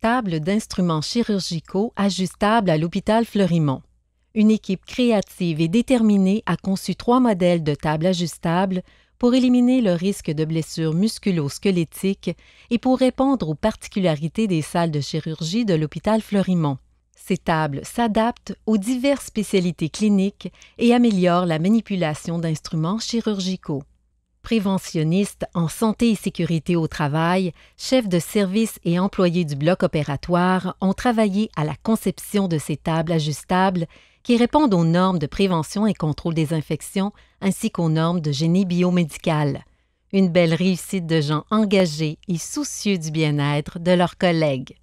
table d'instruments chirurgicaux ajustables à l'hôpital Fleurimont. Une équipe créative et déterminée a conçu trois modèles de tables ajustables pour éliminer le risque de blessures musculo-squelettiques et pour répondre aux particularités des salles de chirurgie de l'hôpital Fleurimont. Ces tables s'adaptent aux diverses spécialités cliniques et améliorent la manipulation d'instruments chirurgicaux préventionnistes en santé et sécurité au travail, chefs de service et employés du bloc opératoire ont travaillé à la conception de ces tables ajustables qui répondent aux normes de prévention et contrôle des infections ainsi qu'aux normes de génie biomédical. Une belle réussite de gens engagés et soucieux du bien-être de leurs collègues.